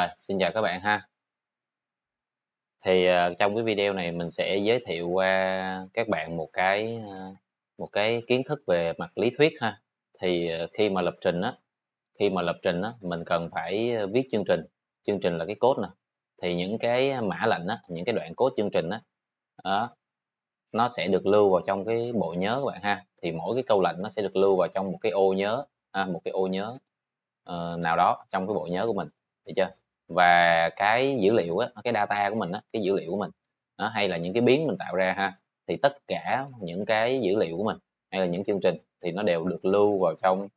Rồi, xin chào các bạn ha thì uh, trong cái video này mình sẽ giới thiệu qua các bạn một cái uh, một cái kiến thức về mặt lý thuyết ha thì uh, khi mà lập trình á khi mà lập trình á mình cần phải viết chương trình chương trình là cái cốt nè thì những cái mã lệnh á những cái đoạn cốt chương trình á đó, nó sẽ được lưu vào trong cái bộ nhớ các bạn ha thì mỗi cái câu lệnh nó sẽ được lưu vào trong một cái ô nhớ à, một cái ô nhớ uh, nào đó trong cái bộ nhớ của mình được chưa và cái dữ liệu á, cái data của mình á, cái dữ liệu của mình đó, hay là những cái biến mình tạo ra ha thì tất cả những cái dữ liệu của mình hay là những chương trình thì nó đều được lưu vào trong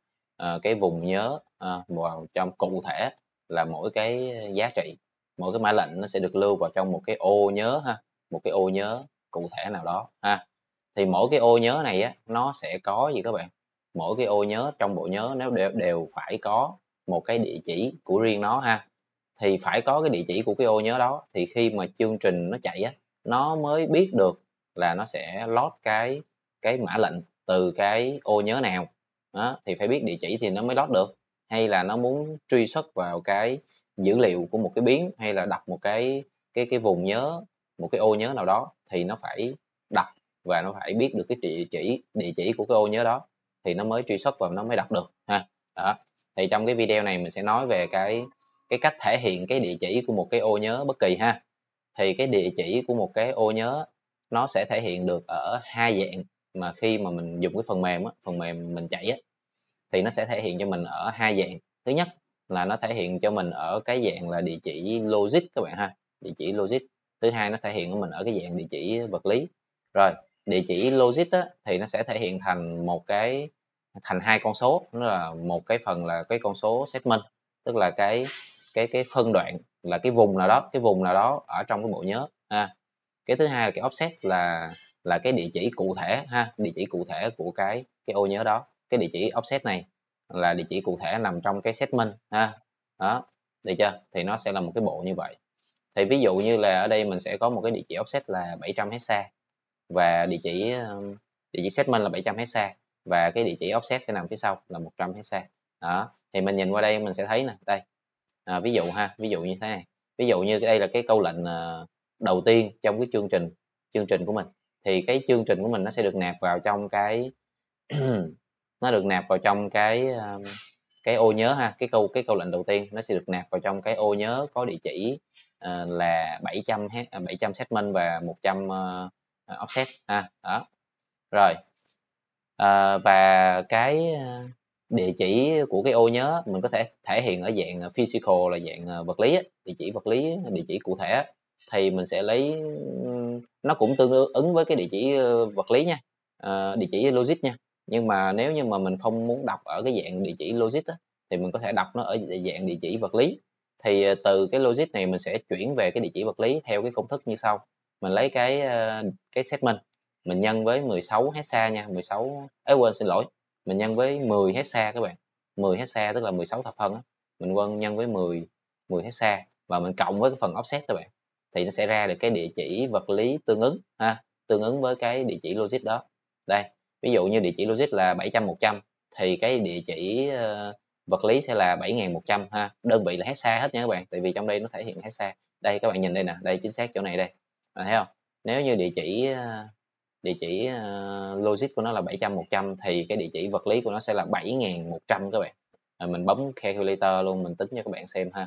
uh, cái vùng nhớ uh, vào trong cụ thể là mỗi cái giá trị mỗi cái mã lệnh nó sẽ được lưu vào trong một cái ô nhớ ha một cái ô nhớ cụ thể nào đó ha thì mỗi cái ô nhớ này á nó sẽ có gì các bạn mỗi cái ô nhớ trong bộ nhớ nó đều, đều phải có một cái địa chỉ của riêng nó ha thì phải có cái địa chỉ của cái ô nhớ đó thì khi mà chương trình nó chạy á nó mới biết được là nó sẽ lót cái cái mã lệnh từ cái ô nhớ nào đó, thì phải biết địa chỉ thì nó mới lót được hay là nó muốn truy xuất vào cái dữ liệu của một cái biến hay là đặt một cái cái cái vùng nhớ một cái ô nhớ nào đó thì nó phải đặt và nó phải biết được cái địa chỉ địa chỉ của cái ô nhớ đó thì nó mới truy xuất và nó mới đặt được ha đó thì trong cái video này mình sẽ nói về cái cái cách thể hiện cái địa chỉ của một cái ô nhớ bất kỳ ha thì cái địa chỉ của một cái ô nhớ nó sẽ thể hiện được ở hai dạng mà khi mà mình dùng cái phần mềm á, phần mềm mình chạy á, thì nó sẽ thể hiện cho mình ở hai dạng thứ nhất là nó thể hiện cho mình ở cái dạng là địa chỉ logic các bạn ha địa chỉ logic thứ hai nó thể hiện của mình ở cái dạng địa chỉ vật lý rồi địa chỉ logic á, thì nó sẽ thể hiện thành một cái thành hai con số nó là một cái phần là cái con số segment tức là cái cái cái phân đoạn là cái vùng nào đó cái vùng nào đó ở trong cái bộ nhớ ha cái thứ hai là cái offset là là cái địa chỉ cụ thể ha địa chỉ cụ thể của cái cái ô nhớ đó cái địa chỉ offset này là địa chỉ cụ thể nằm trong cái segment ha đó được chưa thì nó sẽ là một cái bộ như vậy thì ví dụ như là ở đây mình sẽ có một cái địa chỉ offset là 700 hexa và địa chỉ địa chỉ segment là 700 hexa và cái địa chỉ offset sẽ nằm phía sau là 100 hexa đó thì mình nhìn qua đây mình sẽ thấy nè đây à, ví dụ ha ví dụ như thế này ví dụ như đây là cái câu lệnh ờ, đầu tiên trong cái chương trình chương trình của mình thì cái chương trình của mình nó sẽ được nạp vào trong cái nó được nạp vào trong cái ờ, cái ô nhớ ha cái câu cái câu lệnh đầu tiên nó sẽ được nạp vào trong cái ô nhớ có địa chỉ ờ, là 700 700 segment và 100 offset ha đó rồi uh, và cái địa chỉ của cái ô nhớ mình có thể thể hiện ở dạng à, physical là dạng à, vật lý địa chỉ vật lý địa chỉ cụ thể thì mình sẽ lấy nó cũng tương ứng với cái địa chỉ vật lý nha ờ, địa chỉ logic nha nhưng mà nếu như mà mình không muốn đọc ở cái dạng địa chỉ logic thì mình có thể đọc nó ở dạng địa chỉ vật lý thì ờ, từ cái logic này mình sẽ chuyển về cái địa chỉ vật lý theo cái công thức như sau mình lấy cái cái segment mình nhân với 16 hexa nha 16 ấy quên xin lỗi mình nhân với 10 hecta các bạn 10 hecta tức là 16 thập phân mình quân nhân với 10 10 hecta và mình cộng với cái phần offset các bạn thì nó sẽ ra được cái địa chỉ vật lý tương ứng ha tương ứng với cái địa chỉ logic đó đây ví dụ như địa chỉ logic là 700 100 thì cái địa chỉ uh, vật lý sẽ là 7100 ha đơn vị là hecta hết nha các bạn tại vì trong đây nó thể hiện hecta đây các bạn nhìn đây nè đây chính xác chỗ này đây à, thấy không nếu như địa chỉ uh, địa chỉ uh, logic của nó là 700 100 thì cái địa chỉ vật lý của nó sẽ là 7100 các bạn rồi mình bấm calculator luôn mình tính cho các bạn xem ha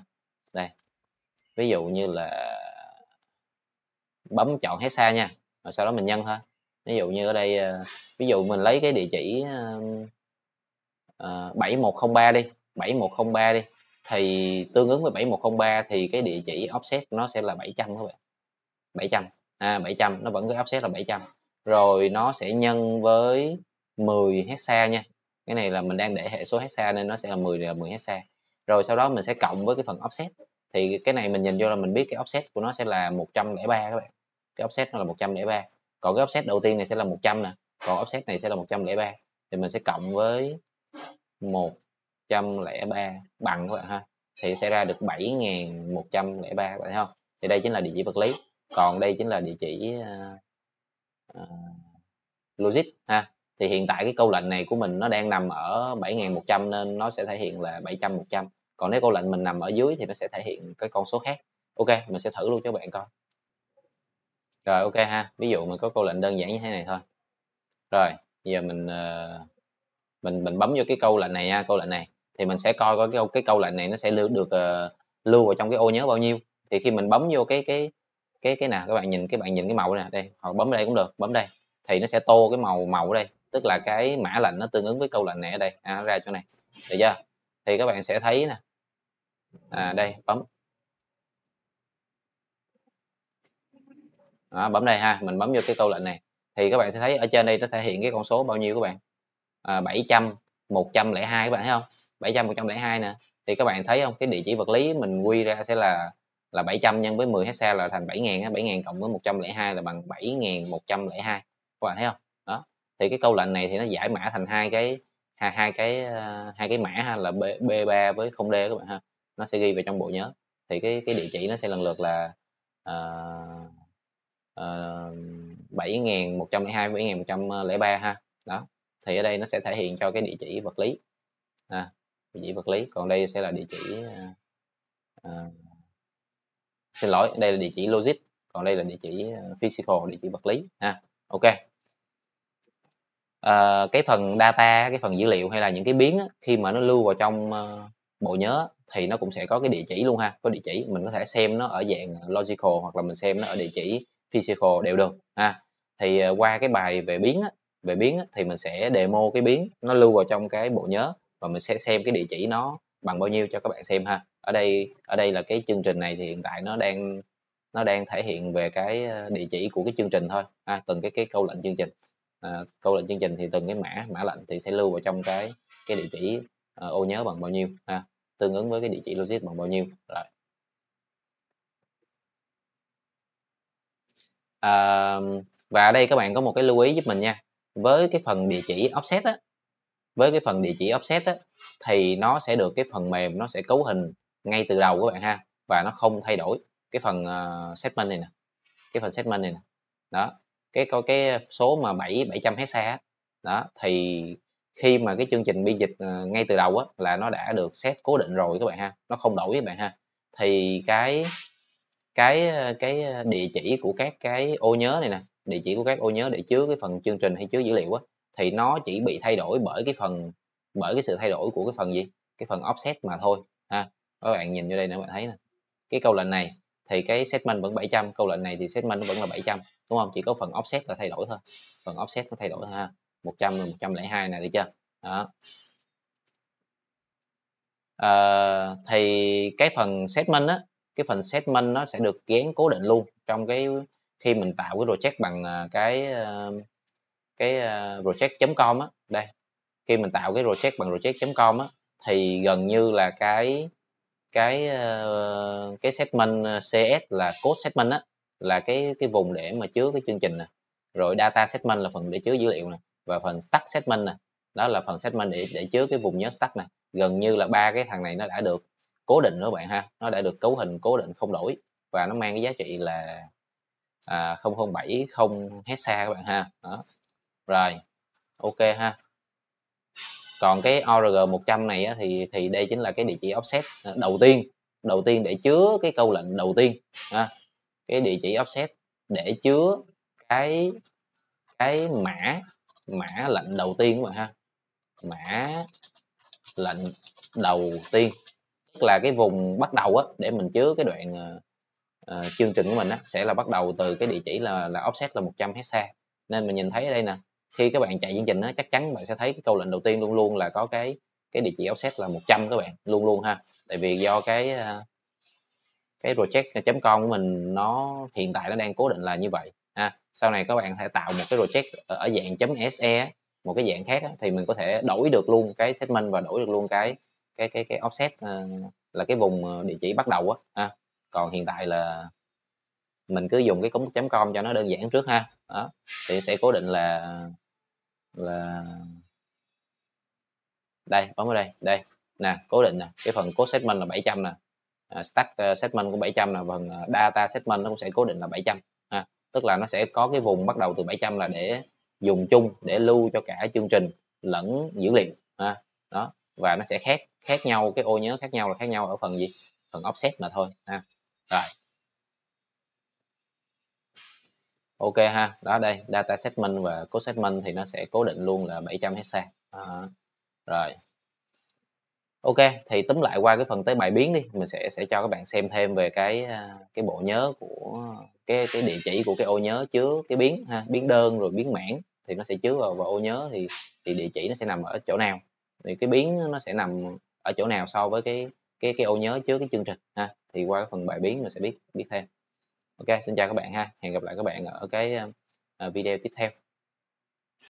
đây ví dụ như là bấm chọn hết xa nha rồi sau đó mình nhân thôi ví dụ như ở đây ờ, ví dụ mình lấy cái địa chỉ uh, ờ, 7103 đi 7103 đi thì tương ứng với 7103 thì cái địa chỉ offset nó sẽ là 700 các bạn 700 à 700 nó vẫn cái offset là 700 rồi nó sẽ nhân với 10 hexa nha cái này là mình đang để hệ số hexa nên nó sẽ là 10 là 10 hexa rồi sau đó mình sẽ cộng với cái phần offset thì cái này mình nhìn vô là mình biết cái offset của nó sẽ là 103 các bạn cái offset nó là 103 còn cái offset đầu tiên này sẽ là 100 nè còn offset này sẽ là 103 thì mình sẽ cộng với 103 bằng các bạn ha thì sẽ ra được 7103 các bạn thấy không thì đây chính là địa chỉ vật lý còn đây chính là địa chỉ ờ, Ờ, logic ha thì hiện tại cái câu lệnh này của mình nó đang nằm ở 7100 nên nó sẽ thể hiện là 700 100 còn nếu câu lệnh mình nằm ở dưới thì nó sẽ thể hiện cái con số khác ok mình sẽ thử luôn cho bạn coi rồi ok ha ví dụ mình có câu lệnh đơn giản như thế này thôi rồi giờ mình ờ, mình mình bấm vô cái câu lệnh này nha câu lệnh này thì mình sẽ coi coi cái, cái câu lệnh này nó sẽ lưu được uh, lưu vào trong cái ô nhớ bao nhiêu thì khi mình bấm vô cái cái cái cái nào các bạn nhìn các bạn nhìn cái màu này đây hoặc bấm đây cũng được bấm đây thì nó sẽ tô cái màu màu ở đây tức là cái mã lệnh nó tương ứng với câu lệnh này ở đây à, ra chỗ này được chưa thì các bạn sẽ thấy nè à, đây bấm Đó, bấm đây ha mình bấm vô cái câu lệnh này thì các bạn sẽ thấy ở trên đây nó thể hiện cái con số bao nhiêu các bạn à, 700 102 các bạn thấy không 700 102 nè thì các bạn thấy không cái địa chỉ vật lý mình quy ra sẽ là là 700 nhân với 10 hectare là thành 7.000 7.000 cộng với 102 là bằng 7.102 các bạn thấy không đó thì cái câu lệnh này thì nó giải mã thành hai cái hai, hai cái ờ, hai cái mã ha là B, B3 với 0D các bạn ha nó sẽ ghi vào trong bộ nhớ thì cái cái địa chỉ nó sẽ lần lượt là uh, uh, 7102 7103 ha đó thì ở đây nó sẽ thể hiện cho cái địa chỉ vật lý à, địa chỉ vật lý còn đây sẽ là địa chỉ uh, xin lỗi đây là địa chỉ logic còn đây là địa chỉ ờ, physical địa chỉ vật lý ha ok à, cái phần data cái phần dữ liệu hay là những cái biến khi mà nó lưu vào trong ờ, bộ nhớ thì nó cũng sẽ có cái địa chỉ luôn ha có địa chỉ mình có thể xem nó ở dạng logical hoặc là mình xem nó ở địa chỉ physical đều được ha thì qua cái bài về biến về biến thì mình sẽ demo cái biến nó lưu vào trong cái bộ nhớ và mình sẽ xem cái địa chỉ nó bằng bao nhiêu cho các bạn xem ha ở đây ở đây là cái chương trình này thì hiện tại nó đang nó đang thể hiện về cái ờ, địa chỉ của cái chương trình thôi à, từng cái cái câu lệnh chương trình à, câu lệnh chương trình thì từng cái mã mã lệnh thì sẽ lưu vào trong cái cái địa chỉ à, ô nhớ bằng bao nhiêu à, tương ứng với cái địa chỉ logic bằng bao nhiêu rồi à, và ở đây các bạn có một cái lưu ý giúp mình nha với cái phần địa chỉ offset á với cái phần địa chỉ offset á thì nó sẽ được cái phần mềm nó sẽ cấu hình ngay từ đầu các bạn ha và nó không thay đổi cái phần uh, ờ, segment này nè cái phần segment này nè đó cái coi cái số mà 7 700 hecta đó thì khi mà cái chương trình biên dịch uh, ngay từ đầu á là nó đã được set cố định rồi các bạn ha nó không đổi các bạn ha thì cái cái ờ, cái địa chỉ của các cái ô nhớ này nè địa chỉ của các ô nhớ để chứa cái phần chương trình hay chứa dữ liệu á thì nó chỉ bị thay đổi bởi cái phần bởi cái sự thay đổi của cái phần gì cái phần offset mà thôi ha các bạn nhìn vô đây nữa bạn thấy nè cái câu lệnh này thì cái segment vẫn 700 câu lệnh này thì segment nó vẫn là 700 đúng không chỉ có phần offset là thay đổi thôi phần offset nó thay đổi thôi ha 100 102 này được chưa đó à, thì cái phần segment á cái phần segment nó sẽ được gán cố định luôn trong cái khi mình tạo cái project bằng à, cái ờ, cái ờ, project.com á đây khi mình tạo cái project bằng project.com á thì gần như là cái cái ờ, cái segment ờ, CS là code segment á là cái cái vùng để mà chứa cái chương trình nè rồi data segment là phần để chứa dữ liệu nè và phần stack segment nè đó là phần segment để để chứa cái vùng nhớ stack nè gần như là ba cái thằng này nó đã được cố định đó bạn ha nó đã được cấu hình cố định không đổi và nó mang cái giá trị là à, 0070 hexa các bạn ha đó rồi ok ha còn cái org 100 này á, thì thì đây chính là cái địa chỉ offset à, đầu tiên đầu tiên để chứa cái câu lệnh đầu tiên à, cái địa chỉ offset để chứa cái cái mã mã lệnh đầu tiên mà ha mã lệnh đầu tiên tức là cái vùng bắt đầu á để mình chứa cái đoạn uh, chương trình của mình á sẽ là bắt đầu từ cái địa chỉ là là offset là 100 hexa nên mình nhìn thấy ở đây nè khi các bạn chạy chương trình đó chắc chắn bạn sẽ thấy cái câu lệnh đầu tiên luôn luôn là có cái cái địa chỉ offset là 100 các bạn luôn luôn ha tại vì do cái cái project à, com của mình nó hiện tại nó đang cố định là như vậy ha sau này các bạn thể tạo một cái project ở dạng .se một cái dạng khác thì mình có thể đổi được luôn cái segment và đổi được luôn cái cái cái cái offset ờ, là cái vùng ờ, địa chỉ bắt đầu á ha còn hiện tại là mình cứ dùng cái cống com cho nó đơn giản trước ha đó thì sẽ cố định là là đây bấm vào đây đây nè cố định nè cái phần code segment là 700 nè à, stack ờ, segment của 700 là phần ờ, data segment nó cũng sẽ cố định là 700 ha. tức là nó sẽ có cái vùng bắt đầu từ 700 là để dùng chung để lưu cho cả chương trình lẫn dữ liệu ha. đó và nó sẽ khác khác nhau cái ô nhớ khác nhau là khác nhau ở phần gì phần offset mà thôi ha. rồi ok ha đó đây data segment và code segment thì nó sẽ cố định luôn là 700 hectare à, rồi ok thì tóm lại qua cái phần tới bài biến đi mình sẽ sẽ cho các bạn xem thêm về cái à, cái bộ nhớ của cái cái địa chỉ của cái ô nhớ chứa cái biến ha biến đơn rồi biến mảng thì nó sẽ chứa vào, vào ô nhớ thì thì địa chỉ nó sẽ nằm ở chỗ nào thì cái biến nó sẽ nằm ở chỗ nào so với cái cái cái ô nhớ chứa cái chương trình ha thì qua cái phần bài biến mình sẽ biết biết thêm ok xin chào các bạn ha hẹn gặp lại các bạn ở cái ờ, ờ, video tiếp theo